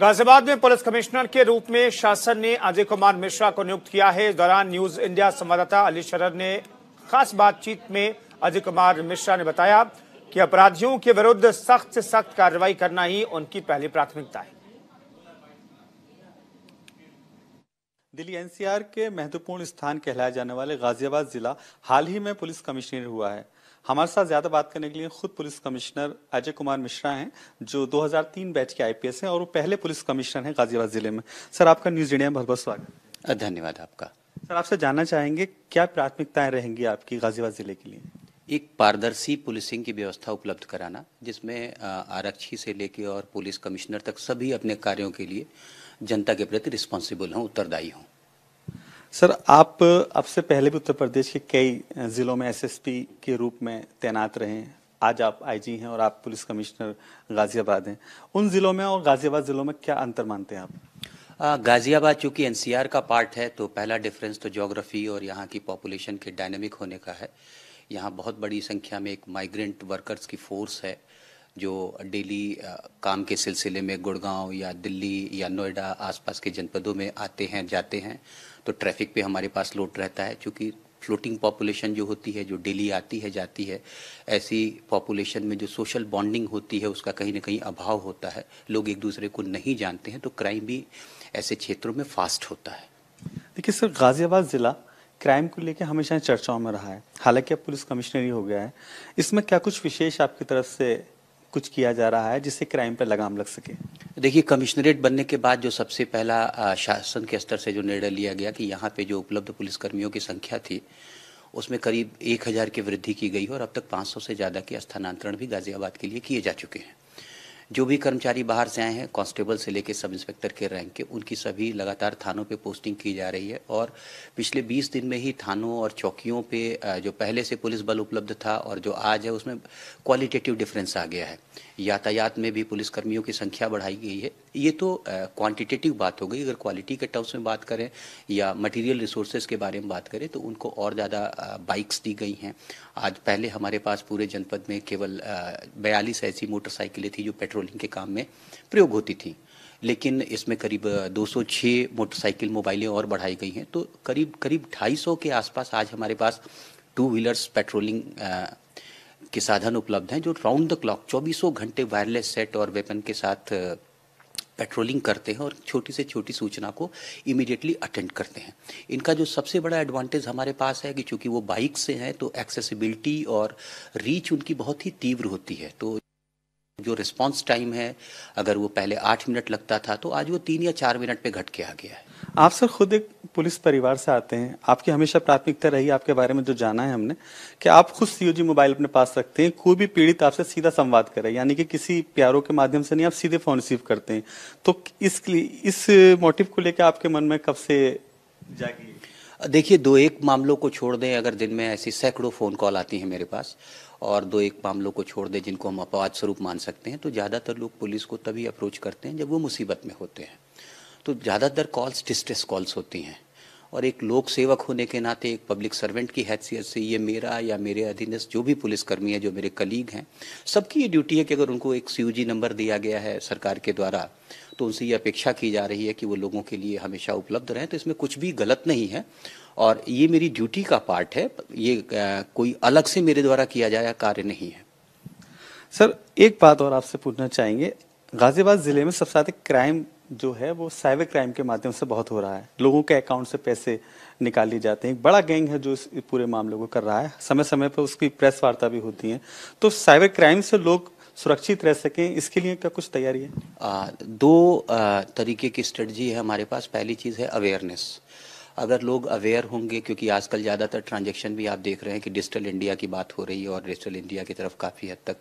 गाजियाबाद में police commissioner के रूप में शासन ने अजय कुमार मिश्रा को नियुक्त किया है इस दौरान न्यूज इंडिया संवाददाता अली शरण ने खास बातचीत में अजय कुमार मिश्रा ने बताया कि अपराधियों के विरुद्ध सख्त से सख्त कार्रवाई करना ही उनकी पहली प्राथमिकता है दिल्ली एनसीआर के महत्वपूर्ण स्थान कहलाया जाने वाले गाजियाबाद जिला हाल ही में पुलिस कमिश्नर हुआ है हमारे साथ ज्यादा बात करने के लिए खुद पुलिस कमिश्नर अजय कुमार मिश्रा हैं जो 2003 बैच के आईपीएस हैं और वो पहले पुलिस कमिश्नर हैं गाजियाबाद जिले में सर आपका न्यूज इंडिया में बहुत बहुत स्वागत धन्यवाद आपका सर आपसे जानना चाहेंगे क्या प्राथमिकताएं रहेंगी आपकी गाजियाबाद जिले के लिए एक पारदर्शी पुलिसिंग की व्यवस्था उपलब्ध कराना जिसमें आरक्षी से लेकर और पुलिस कमिश्नर तक सभी अपने कार्यों के लिए जनता के प्रति रिस्पॉन्सिबल हों उत्तरदायी हों सर आप अब से पहले भी उत्तर प्रदेश के कई जिलों में एसएसपी के रूप में तैनात रहे हैं आज आप आईजी हैं और आप पुलिस कमिश्नर गाजियाबाद हैं उन जिलों में और गाजियाबाद जिलों में क्या अंतर मानते हैं आप गाजियाबाद चूंकि एनसीआर का पार्ट है तो पहला डिफरेंस तो जोग्राफी और यहाँ की पॉपुलेशन के डायनेमिक होने का है यहाँ बहुत बड़ी संख्या में एक माइग्रेंट वर्कर्स की फोर्स है जो डेली काम के सिलसिले में गुड़गांव या दिल्ली या नोएडा आसपास के जनपदों में आते हैं जाते हैं तो ट्रैफिक पे हमारे पास लोड रहता है क्योंकि फ्लोटिंग पॉपुलेशन जो होती है जो डेली आती है जाती है ऐसी पॉपुलेशन में जो सोशल बॉन्डिंग होती है उसका कहीं ना कहीं अभाव होता है लोग एक दूसरे को नहीं जानते हैं तो क्राइम भी ऐसे क्षेत्रों में फास्ट होता है देखिए सर गाज़ियाबाद ज़िला क्राइम को लेकर हमेशा चर्चाओं में रहा है हालांकि अब पुलिस कमिश्नरी हो गया है इसमें क्या कुछ विशेष आपकी तरफ से कुछ किया जा रहा है जिससे क्राइम पर लगाम लग सके देखिए कमिश्नरेट बनने के बाद जो सबसे पहला शासन के स्तर से जो निर्णय लिया गया कि यहाँ पे जो उपलब्ध पुलिसकर्मियों की संख्या थी उसमें करीब एक हज़ार की वृद्धि की गई और अब तक 500 से ज़्यादा के स्थानांतरण भी गाज़ियाबाद के लिए किए जा चुके हैं जो भी कर्मचारी बाहर से आए हैं कांस्टेबल से लेकर सब इंस्पेक्टर के रैंक के उनकी सभी लगातार थानों पे पोस्टिंग की जा रही है और पिछले 20 दिन में ही थानों और चौकियों पे जो पहले से पुलिस बल उपलब्ध था और जो आज है उसमें क्वालिटेटिव डिफरेंस आ गया है यातायात में भी पुलिसकर्मियों की संख्या बढ़ाई गई है ये तो क्वांटिटेटिव बात हो गई अगर क्वालिटी के टर्म्स में बात करें या मटेरियल रिसोर्सेज के बारे में बात करें तो उनको और ज़्यादा बाइक्स दी गई हैं आज पहले हमारे पास पूरे जनपद में केवल बयालीस ऐसी मोटरसाइकिलें थी जो पेट्रोल पेट्रोलिंग के काम में प्रयोग होती थी लेकिन इसमें करीब 206 मोटरसाइकिल मोबाइलें और बढ़ाई गई हैं तो करीब करीब 250 के आसपास आज हमारे पास टू व्हीलर्स पेट्रोलिंग के साधन उपलब्ध हैं जो राउंड द क्लॉक चौबीसों घंटे वायरलेस सेट और वेपन के साथ पेट्रोलिंग करते हैं और छोटी से छोटी सूचना को इमीडिएटली अटेंड करते हैं इनका जो सबसे बड़ा एडवांटेज हमारे पास है कि चूंकि वो बाइक से हैं तो एक्सेसिबिलिटी और रीच उनकी बहुत ही तीव्र होती है तो जो रिस्पांस टाइम है अगर वो पहले आठ मिनट लगता था तो आज वो तीन या चार मिनट पे घट के आ गया है आप सर खुद एक पुलिस परिवार से आते हैं आपकी हमेशा प्राथमिकता रही आपके बारे में जो जाना है हमने कि आप खुद सीओजी मोबाइल अपने पास रखते हैं कोई भी पीड़ित आपसे सीधा संवाद करे यानी कि किसी प्यारों के माध्यम से नहीं आप सीधे फोन रिसीव करते हैं तो इस इस मोटिव को लेकर आपके मन में कब से जागी देखिए दो एक मामलों को छोड़ दें अगर दिन में ऐसी सैकड़ों फ़ोन कॉल आती हैं मेरे पास और दो एक मामलों को छोड़ दें जिनको हम अपवाद स्वरूप मान सकते हैं तो ज़्यादातर लोग पुलिस को तभी अप्रोच करते हैं जब वो मुसीबत में होते हैं तो ज़्यादातर कॉल्स डिस्ट्रेस कॉल्स होती हैं और एक लोक सेवक होने के नाते एक पब्लिक सर्वेंट की हैसियत से ये मेरा या मेरे अधीनस्थ जो भी पुलिसकर्मी है जो मेरे कलीग हैं सबकी ये ड्यूटी है कि अगर उनको एक सी नंबर दिया गया है सरकार के द्वारा तो उनसे ये अपेक्षा की जा रही है कि वो लोगों के लिए हमेशा उपलब्ध रहें तो इसमें कुछ भी गलत नहीं है और ये मेरी ड्यूटी का पार्ट है ये कोई अलग से मेरे द्वारा किया जाया कार्य नहीं है सर एक बात और आपसे पूछना चाहेंगे गाजियाबाद ज़िले में सबसे ज़्यादा क्राइम जो है वो साइबर क्राइम के माध्यम से बहुत हो रहा है लोगों के अकाउंट से पैसे निकाल लिए जाते हैं एक बड़ा गैंग है जो इस पूरे मामले को कर रहा है समय समय पर उसकी प्रेस वार्ता भी होती है तो साइबर क्राइम से लोग सुरक्षित रह सकें इसके लिए क्या कुछ तैयारी है आ, दो आ, तरीके की स्ट्रेटजी है हमारे पास पहली चीज़ है अवेयरनेस अगर लोग अवेयर होंगे क्योंकि आजकल ज़्यादातर ट्रांजेक्शन भी आप देख रहे हैं कि डिजिटल इंडिया की बात हो रही है और डिजिटल इंडिया की तरफ काफ़ी हद तक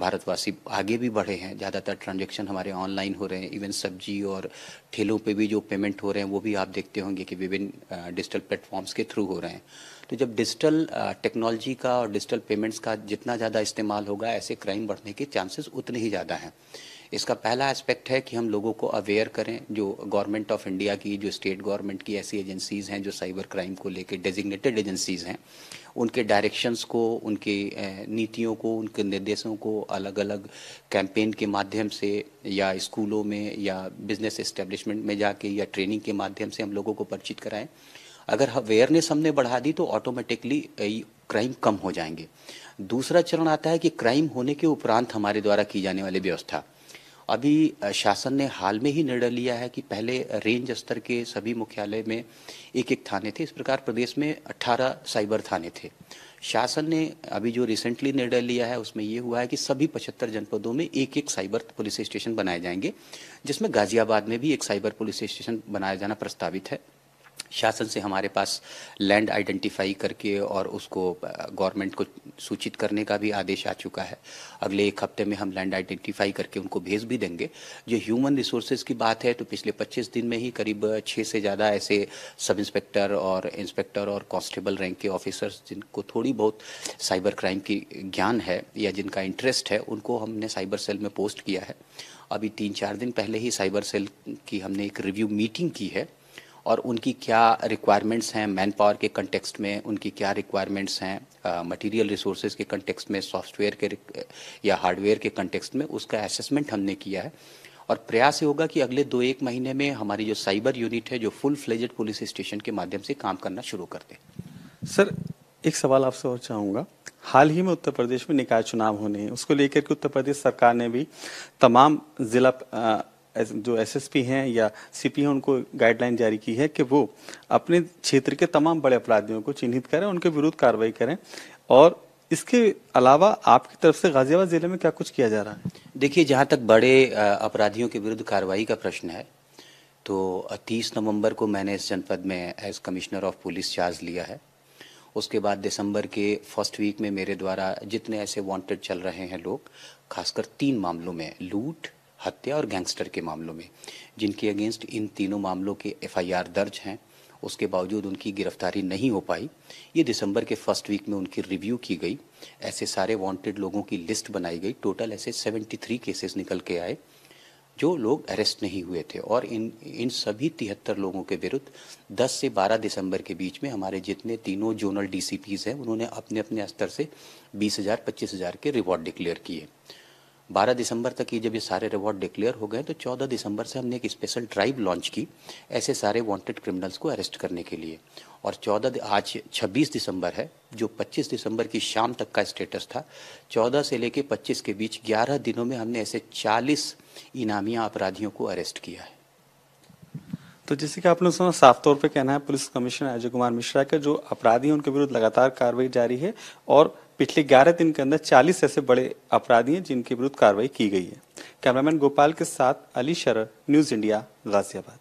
भारतवासी आगे भी बढ़े हैं ज़्यादातर ट्रांजेक्शन हमारे ऑनलाइन हो रहे हैं इवन सब्जी और ठेलों पे भी जो पेमेंट हो रहे हैं वो भी आप देखते होंगे कि विभिन्न डिजिटल प्लेटफॉर्म्स के थ्रू हो रहे हैं तो जब डिजिटल टेक्नोलॉजी का और डिजिटल पेमेंट्स का जितना ज़्यादा इस्तेमाल होगा ऐसे क्राइम बढ़ने के चांसेस उतने ही ज़्यादा हैं इसका पहला एस्पेक्ट है कि हम लोगों को अवेयर करें जो गवर्नमेंट ऑफ इंडिया की जो स्टेट गवर्नमेंट की ऐसी एजेंसीज़ हैं जो साइबर क्राइम को लेकर डेजिग्नेटेड एजेंसीज़ हैं उनके डायरेक्शंस को उनके नीतियों को उनके निर्देशों को अलग अलग कैंपेन के माध्यम से या स्कूलों में या बिजनेस इस्टेब्लिशमेंट में जाके या ट्रेनिंग के माध्यम से हम लोगों को परिचित कराएं अगर अवेयरनेस हमने बढ़ा दी तो ऑटोमेटिकली क्राइम कम हो जाएंगे दूसरा चरण आता है कि क्राइम होने के उपरांत हमारे द्वारा की जाने वाली व्यवस्था अभी शासन ने हाल में ही निर्णय लिया है कि पहले रेंज स्तर के सभी मुख्यालय में एक एक थाने थे इस प्रकार प्रदेश में 18 साइबर थाने थे शासन ने अभी जो रिसेंटली निर्णय लिया है उसमें ये हुआ है कि सभी पचहत्तर जनपदों में एक एक साइबर पुलिस स्टेशन बनाए जाएंगे जिसमें गाजियाबाद में भी एक साइबर पुलिस स्टेशन बनाया जाना प्रस्तावित है शासन से हमारे पास लैंड आइडेंटिफाई करके और उसको गवर्नमेंट को सूचित करने का भी आदेश आ चुका है अगले एक हफ्ते में हम लैंड आइडेंटिफाई करके उनको भेज भी देंगे जो ह्यूमन रिसोर्सेज की बात है तो पिछले 25 दिन में ही करीब छः से ज़्यादा ऐसे सब इंस्पेक्टर और इंस्पेक्टर और कांस्टेबल रैंक के ऑफिसर्स जिनको थोड़ी बहुत साइबर क्राइम की ज्ञान है या जिनका इंटरेस्ट है उनको हमने साइबर सेल में पोस्ट किया है अभी तीन चार दिन पहले ही साइबर सेल की हमने एक रिव्यू मीटिंग की है और उनकी क्या रिक्वायरमेंट्स हैं मैन पावर के कंटेक्सट में उनकी क्या रिक्वायरमेंट्स हैं मटेरियल रिसोर्सेज के कंटेक्स में सॉफ्टवेयर के या हार्डवेयर के कंटेक्सट में उसका असेसमेंट हमने किया है और प्रयास ये होगा कि अगले दो एक महीने में हमारी जो साइबर यूनिट है जो फुल फ्लेजेड पुलिस स्टेशन के माध्यम से काम करना शुरू कर दे सर एक सवाल आपसे और चाहूँगा हाल ही में उत्तर प्रदेश में निकाय चुनाव होने हैं उसको लेकर के उत्तर प्रदेश सरकार ने भी तमाम जिला जो एसएसपी हैं या सीपी हैं उनको गाइडलाइन जारी की है कि वो अपने क्षेत्र के तमाम बड़े अपराधियों को चिन्हित करें उनके विरुद्ध कार्रवाई करें और इसके अलावा आपकी तरफ से गाजियाबाद जिले में क्या कुछ किया जा रहा है देखिए जहाँ तक बड़े अपराधियों के विरुद्ध कार्रवाई का प्रश्न है तो तीस नवंबर को मैंने इस जनपद में as commissioner of police charge लिया है उसके बाद दिसंबर के फर्स्ट वीक में मेरे द्वारा जितने ऐसे वांटेड चल रहे हैं लोग खासकर तीन मामलों में लूट हत्या और गैंगस्टर के मामलों में जिनके अगेंस्ट इन तीनों मामलों के एफआईआर दर्ज हैं उसके बावजूद उनकी गिरफ्तारी नहीं हो पाई ये दिसंबर के फर्स्ट वीक में उनकी रिव्यू की गई ऐसे सारे वांटेड लोगों की लिस्ट बनाई गई टोटल ऐसे 73 केसेस निकल के आए जो लोग अरेस्ट नहीं हुए थे और इन इन सभी तिहत्तर लोगों के विरुद्ध 10 से 12 दिसंबर के बीच में हमारे जितने तीनों जोनल डी हैं उन्होंने अपने अपने स्तर से बीस हज़ार पच्चीस हज़ार के रिवॉर्ड डिक्लेयर किए 12 दिसंबर तक ये जब ये सारे रिवॉर्ड डिक्लेयर हो गए तो 14 दिसंबर से हमने एक स्पेशल ड्राइव लॉन्च की ऐसे सारे वांटेड क्रिमिनल्स को अरेस्ट करने के लिए और 14 आज 26 दिसंबर है जो 25 दिसंबर की शाम तक का स्टेटस था 14 से लेके 25 के बीच 11 दिनों में हमने ऐसे 40 इनामिया अपराधियों को अरेस्ट किया है तो जैसे कि आप लोग सुना साफ तौर पे कहना है पुलिस कमिश्नर अजय कुमार मिश्रा का जो अपराधी है उनके विरुद्ध लगातार कार्रवाई जारी है और पिछले 11 दिन के अंदर 40 ऐसे बड़े अपराधी हैं जिनके विरुद्ध कार्रवाई की गई है कैमरामैन गोपाल के साथ अली शरर न्यूज इंडिया गाजियाबाद